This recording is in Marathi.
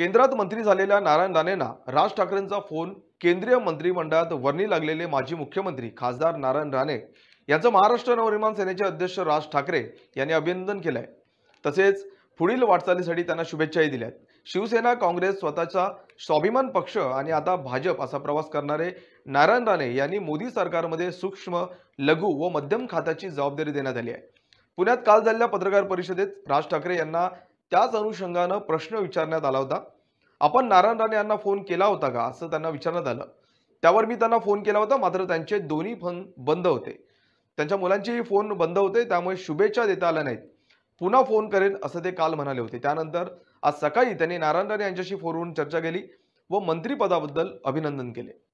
केंद्रात मंत्री झालेल्या नारायण राणेंना राज ठाकरेंचा फोन केंद्रीय मंत्रिमंडळात वर्णी लागलेले माजी मुख्यमंत्री खासदार नारायण राणे यांचं महाराष्ट्र नवनिर्माण सेनेचे अध्यक्ष राज ठाकरे यांनी अभिनंदन केलं आहे तसेच पुढील वाटचालीसाठी त्यांना शुभेच्छाही दिल्यात शिवसेना काँग्रेस स्वतःचा स्वाभिमान पक्ष आणि आता भाजप असा प्रवास करणारे नारायण राणे यांनी मोदी सरकारमध्ये सूक्ष्म लघु व मध्यम खात्याची जबाबदारी देण्यात आली आहे पुण्यात काल झालेल्या पत्रकार परिषदेत राज ठाकरे यांना त्याच अनुषंगानं प्रश्न विचारण्यात आला होता आपण नारायण राणे यांना फोन केला होता का असं त्यांना विचारण्यात आलं त्यावर मी त्यांना फोन केला होता मात्र त्यांचे दोन्ही फोन बंद होते त्यांच्या मुलांचेही फोन बंद होते त्यामुळे शुभेच्छा देता आल्या नाहीत पुन्हा फोन करेन असं ते काल म्हणाले होते त्यानंतर आज सकाळी त्यांनी नारायण राणे यांच्याशी फोनवरून चर्चा केली व मंत्रिपदाबद्दल अभिनंदन केले